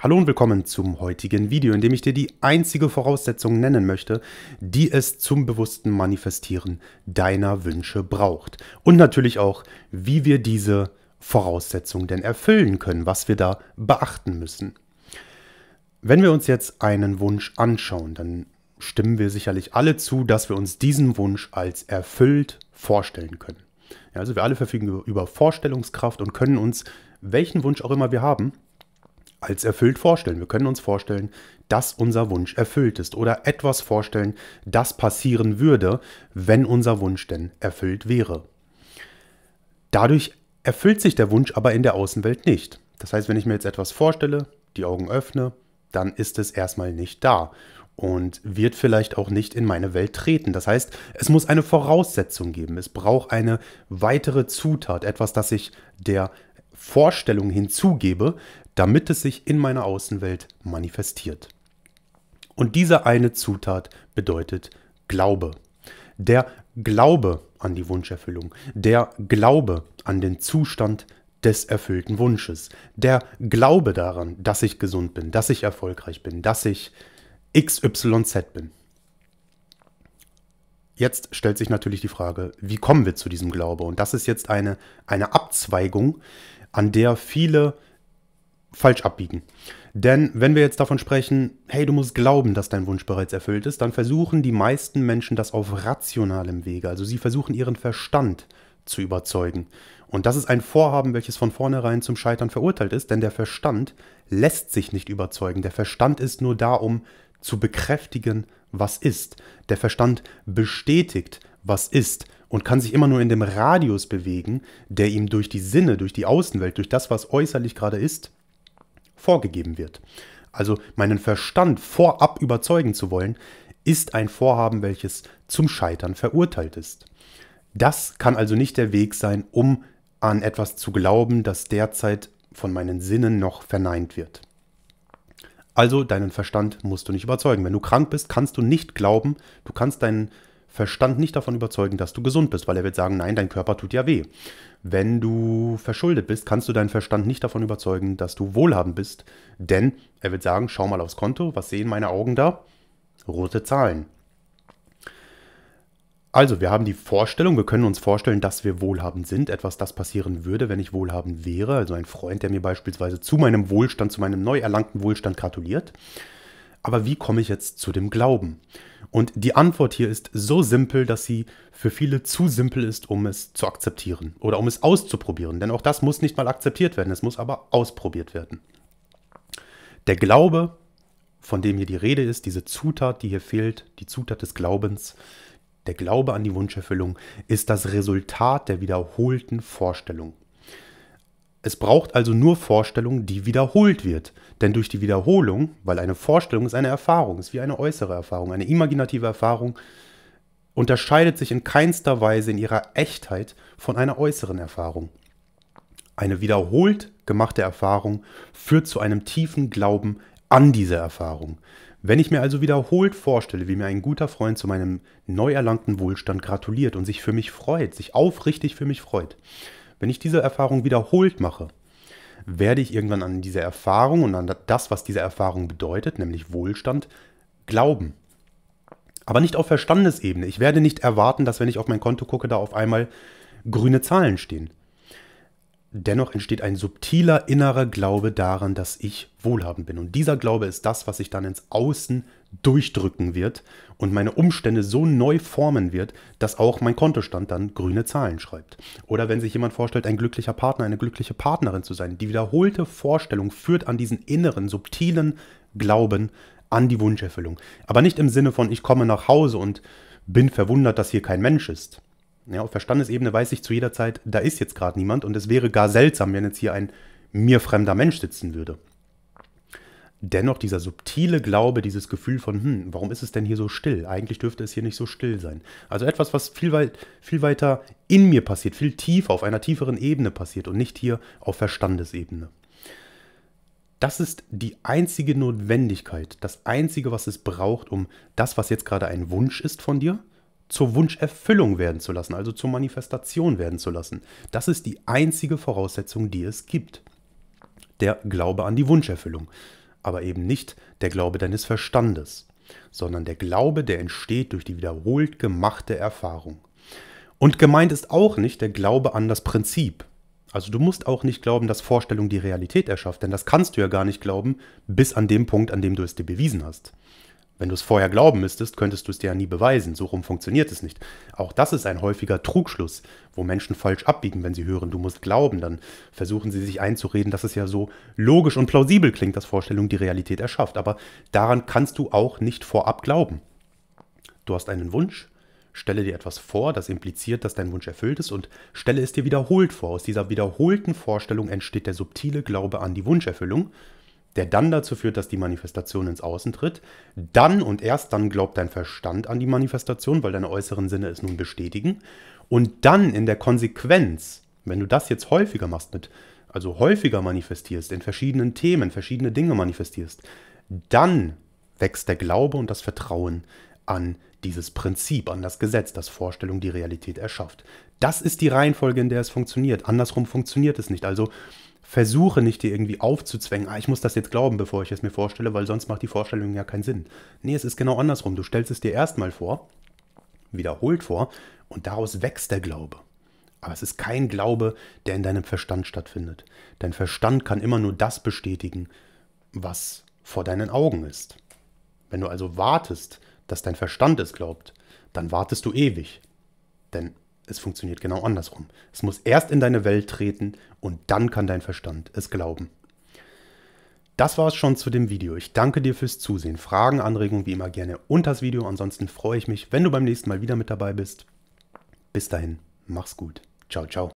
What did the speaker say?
Hallo und willkommen zum heutigen Video, in dem ich dir die einzige Voraussetzung nennen möchte, die es zum bewussten Manifestieren deiner Wünsche braucht. Und natürlich auch, wie wir diese Voraussetzung denn erfüllen können, was wir da beachten müssen. Wenn wir uns jetzt einen Wunsch anschauen, dann stimmen wir sicherlich alle zu, dass wir uns diesen Wunsch als erfüllt vorstellen können. Ja, also wir alle verfügen über Vorstellungskraft und können uns, welchen Wunsch auch immer wir haben, als erfüllt vorstellen. Wir können uns vorstellen, dass unser Wunsch erfüllt ist oder etwas vorstellen, das passieren würde, wenn unser Wunsch denn erfüllt wäre. Dadurch erfüllt sich der Wunsch aber in der Außenwelt nicht. Das heißt, wenn ich mir jetzt etwas vorstelle, die Augen öffne, dann ist es erstmal nicht da und wird vielleicht auch nicht in meine Welt treten. Das heißt, es muss eine Voraussetzung geben. Es braucht eine weitere Zutat, etwas, das sich der Vorstellung hinzugebe, damit es sich in meiner Außenwelt manifestiert. Und diese eine Zutat bedeutet Glaube. Der Glaube an die Wunscherfüllung, der Glaube an den Zustand des erfüllten Wunsches, der Glaube daran, dass ich gesund bin, dass ich erfolgreich bin, dass ich XYZ bin. Jetzt stellt sich natürlich die Frage, wie kommen wir zu diesem Glaube? Und das ist jetzt eine, eine Abzweigung, an der viele falsch abbiegen. Denn wenn wir jetzt davon sprechen, hey, du musst glauben, dass dein Wunsch bereits erfüllt ist, dann versuchen die meisten Menschen das auf rationalem Wege. Also sie versuchen ihren Verstand zu überzeugen. Und das ist ein Vorhaben, welches von vornherein zum Scheitern verurteilt ist, denn der Verstand lässt sich nicht überzeugen. Der Verstand ist nur da, um zu bekräftigen, was ist. Der Verstand bestätigt, was ist und kann sich immer nur in dem Radius bewegen, der ihm durch die Sinne, durch die Außenwelt, durch das, was äußerlich gerade ist, vorgegeben wird. Also meinen Verstand vorab überzeugen zu wollen, ist ein Vorhaben, welches zum Scheitern verurteilt ist. Das kann also nicht der Weg sein, um an etwas zu glauben, das derzeit von meinen Sinnen noch verneint wird. Also deinen Verstand musst du nicht überzeugen. Wenn du krank bist, kannst du nicht glauben, du kannst deinen Verstand nicht davon überzeugen, dass du gesund bist, weil er wird sagen, nein, dein Körper tut ja weh. Wenn du verschuldet bist, kannst du deinen Verstand nicht davon überzeugen, dass du wohlhabend bist, denn er wird sagen, schau mal aufs Konto, was sehen meine Augen da? Rote Zahlen. Also, wir haben die Vorstellung, wir können uns vorstellen, dass wir wohlhabend sind, etwas, das passieren würde, wenn ich wohlhabend wäre. Also ein Freund, der mir beispielsweise zu meinem Wohlstand, zu meinem neu erlangten Wohlstand gratuliert. Aber wie komme ich jetzt zu dem Glauben? Und die Antwort hier ist so simpel, dass sie für viele zu simpel ist, um es zu akzeptieren oder um es auszuprobieren. Denn auch das muss nicht mal akzeptiert werden, es muss aber ausprobiert werden. Der Glaube, von dem hier die Rede ist, diese Zutat, die hier fehlt, die Zutat des Glaubens, der Glaube an die Wunscherfüllung ist das Resultat der wiederholten Vorstellung. Es braucht also nur Vorstellung, die wiederholt wird. Denn durch die Wiederholung, weil eine Vorstellung ist eine Erfahrung, ist wie eine äußere Erfahrung, eine imaginative Erfahrung, unterscheidet sich in keinster Weise in ihrer Echtheit von einer äußeren Erfahrung. Eine wiederholt gemachte Erfahrung führt zu einem tiefen Glauben an dieser Erfahrung. Wenn ich mir also wiederholt vorstelle, wie mir ein guter Freund zu meinem neu erlangten Wohlstand gratuliert und sich für mich freut, sich aufrichtig für mich freut, wenn ich diese Erfahrung wiederholt mache, werde ich irgendwann an diese Erfahrung und an das, was diese Erfahrung bedeutet, nämlich Wohlstand, glauben. Aber nicht auf Verstandesebene. Ich werde nicht erwarten, dass wenn ich auf mein Konto gucke, da auf einmal grüne Zahlen stehen. Dennoch entsteht ein subtiler innerer Glaube daran, dass ich wohlhabend bin. Und dieser Glaube ist das, was sich dann ins Außen durchdrücken wird und meine Umstände so neu formen wird, dass auch mein Kontostand dann grüne Zahlen schreibt. Oder wenn sich jemand vorstellt, ein glücklicher Partner, eine glückliche Partnerin zu sein, die wiederholte Vorstellung führt an diesen inneren, subtilen Glauben an die Wunscherfüllung. Aber nicht im Sinne von, ich komme nach Hause und bin verwundert, dass hier kein Mensch ist ja, auf Verstandesebene weiß ich zu jeder Zeit, da ist jetzt gerade niemand und es wäre gar seltsam, wenn jetzt hier ein mir fremder Mensch sitzen würde. Dennoch dieser subtile Glaube, dieses Gefühl von, hm, warum ist es denn hier so still? Eigentlich dürfte es hier nicht so still sein. Also etwas, was viel, weit, viel weiter in mir passiert, viel tiefer, auf einer tieferen Ebene passiert und nicht hier auf Verstandesebene. Das ist die einzige Notwendigkeit, das einzige, was es braucht, um das, was jetzt gerade ein Wunsch ist von dir, zur Wunscherfüllung werden zu lassen, also zur Manifestation werden zu lassen. Das ist die einzige Voraussetzung, die es gibt. Der Glaube an die Wunscherfüllung, aber eben nicht der Glaube deines Verstandes, sondern der Glaube, der entsteht durch die wiederholt gemachte Erfahrung. Und gemeint ist auch nicht der Glaube an das Prinzip. Also du musst auch nicht glauben, dass Vorstellung die Realität erschafft, denn das kannst du ja gar nicht glauben, bis an dem Punkt, an dem du es dir bewiesen hast. Wenn du es vorher glauben müsstest, könntest du es dir ja nie beweisen. So rum funktioniert es nicht. Auch das ist ein häufiger Trugschluss, wo Menschen falsch abbiegen, wenn sie hören, du musst glauben. Dann versuchen sie sich einzureden, dass es ja so logisch und plausibel klingt, dass Vorstellung die Realität erschafft. Aber daran kannst du auch nicht vorab glauben. Du hast einen Wunsch, stelle dir etwas vor, das impliziert, dass dein Wunsch erfüllt ist, und stelle es dir wiederholt vor. Aus dieser wiederholten Vorstellung entsteht der subtile Glaube an die Wunscherfüllung der dann dazu führt, dass die Manifestation ins Außen tritt. Dann und erst dann glaubt dein Verstand an die Manifestation, weil deine äußeren Sinne es nun bestätigen. Und dann in der Konsequenz, wenn du das jetzt häufiger machst, mit, also häufiger manifestierst, in verschiedenen Themen, verschiedene Dinge manifestierst, dann wächst der Glaube und das Vertrauen an dieses Prinzip, an das Gesetz, das Vorstellung die Realität erschafft. Das ist die Reihenfolge, in der es funktioniert. Andersrum funktioniert es nicht. Also versuche nicht dir irgendwie aufzuzwängen, ah, ich muss das jetzt glauben, bevor ich es mir vorstelle, weil sonst macht die Vorstellung ja keinen Sinn. Nee, es ist genau andersrum. Du stellst es dir erstmal vor, wiederholt vor, und daraus wächst der Glaube. Aber es ist kein Glaube, der in deinem Verstand stattfindet. Dein Verstand kann immer nur das bestätigen, was vor deinen Augen ist. Wenn du also wartest, dass dein Verstand es glaubt, dann wartest du ewig. Denn es funktioniert genau andersrum. Es muss erst in deine Welt treten und dann kann dein Verstand es glauben. Das war es schon zu dem Video. Ich danke dir fürs Zusehen. Fragen, Anregungen wie immer gerne unter das Video. Ansonsten freue ich mich, wenn du beim nächsten Mal wieder mit dabei bist. Bis dahin, mach's gut. Ciao, ciao.